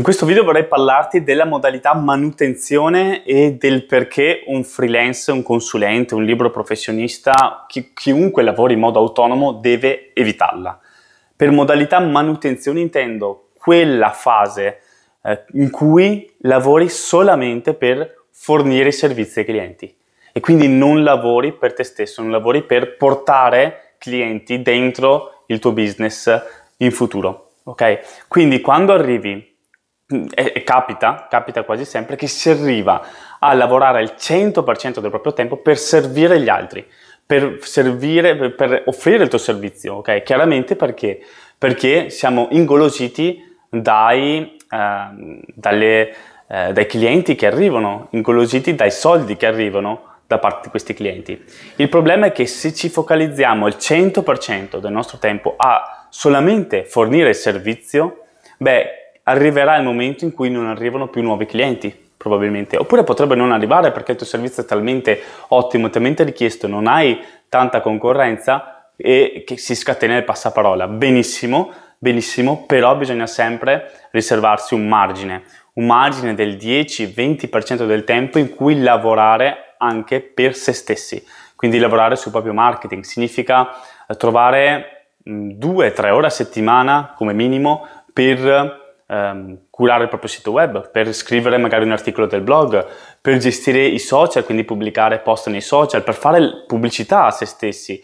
In questo video vorrei parlarti della modalità manutenzione e del perché un freelance, un consulente, un libero professionista, chi, chiunque lavori in modo autonomo deve evitarla. Per modalità manutenzione intendo quella fase eh, in cui lavori solamente per fornire servizi ai clienti e quindi non lavori per te stesso, non lavori per portare clienti dentro il tuo business in futuro. Ok? Quindi quando arrivi Mm, e, e capita, capita quasi sempre che si arriva a lavorare il 100% del proprio tempo per servire gli altri, per servire, per, per offrire il tuo servizio, ok? Chiaramente perché? Perché siamo ingolositi dai, eh, dalle, eh, dai clienti che arrivano, ingolositi dai soldi che arrivano da parte di questi clienti. Il problema è che se ci focalizziamo il 100% del nostro tempo a solamente fornire il servizio, beh, arriverà il momento in cui non arrivano più nuovi clienti, probabilmente, oppure potrebbe non arrivare perché il tuo servizio è talmente ottimo, talmente richiesto, non hai tanta concorrenza e che si scatena il passaparola. Benissimo, benissimo, però bisogna sempre riservarsi un margine, un margine del 10-20% del tempo in cui lavorare anche per se stessi. Quindi lavorare sul proprio marketing significa eh, trovare 2-3 mm, ore a settimana come minimo per ehm, curare il proprio sito web, per scrivere magari un articolo del blog, per gestire i social, quindi pubblicare post nei social, per fare pubblicità a se stessi,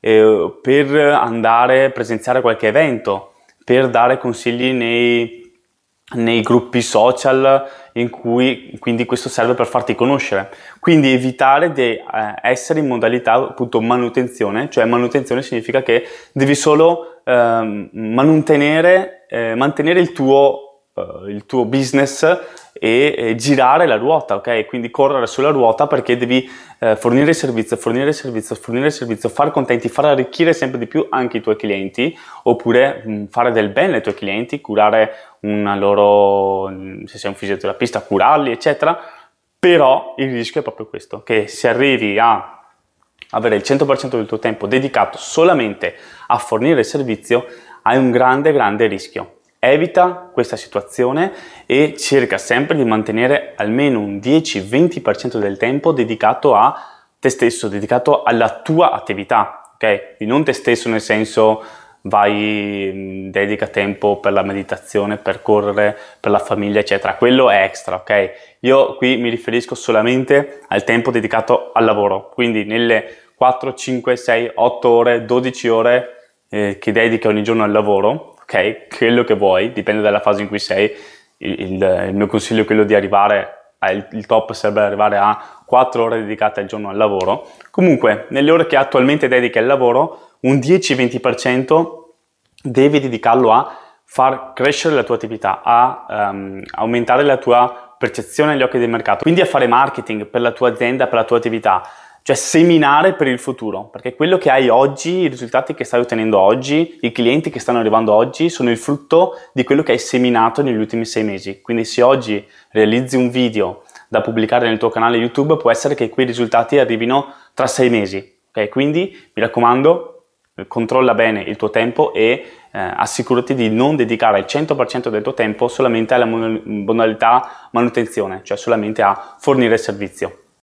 eh, per andare a presenziare qualche evento, per dare consigli nei, nei gruppi social in cui quindi questo serve per farti conoscere. Quindi evitare di eh, essere in modalità appunto manutenzione, cioè manutenzione significa che devi solo eh, mantenere, eh, mantenere il, tuo, eh, il tuo business e girare la ruota, ok? Quindi correre sulla ruota perché devi eh, fornire servizio, fornire servizio, fornire servizio, far contenti, far arricchire sempre di più anche i tuoi clienti, oppure mh, mm, fare del bene ai tuoi clienti, curare una loro, mm, se sei un fisioterapista, curarli, eccetera. Però il rischio è proprio questo, che se arrivi a avere il 100% del tuo tempo dedicato solamente a fornire servizio, hai un grande, grande rischio Evita questa situazione e cerca sempre di mantenere almeno un 10-20% del tempo dedicato a te stesso, dedicato alla tua attività, ok? Quindi non te stesso nel senso vai, mm, dedica tempo per la meditazione, per correre, per la famiglia, eccetera. Quello è extra, ok? Io qui mi riferisco solamente al tempo dedicato al lavoro, quindi nelle 4, 5, 6, 8 ore, 12 ore eh, che dedichi ogni giorno al lavoro, ok, quello che vuoi, dipende dalla fase in cui sei, il, il, il mio consiglio è quello di arrivare al il top sarebbe arrivare a 4 ore dedicate al giorno al lavoro. Comunque, nelle ore che attualmente dedichi al lavoro, un 10-20% devi dedicarlo a far crescere la tua attività, a um, aumentare la tua percezione agli occhi del mercato, quindi a fare marketing per la tua azienda, per la tua attività, cioè seminare per il futuro, perché quello che hai oggi, i risultati che stai ottenendo oggi, i clienti che stanno arrivando oggi, sono il frutto di quello che hai seminato negli ultimi sei mesi. Quindi se oggi realizzi un video da pubblicare nel tuo canale YouTube, può essere che quei risultati arrivino tra sei mesi. Okay? Quindi mi raccomando, controlla bene il tuo tempo e eh, assicurati di non dedicare il 100% del tuo tempo solamente alla mon- modalità manutenzione, cioè solamente a fornire servizio.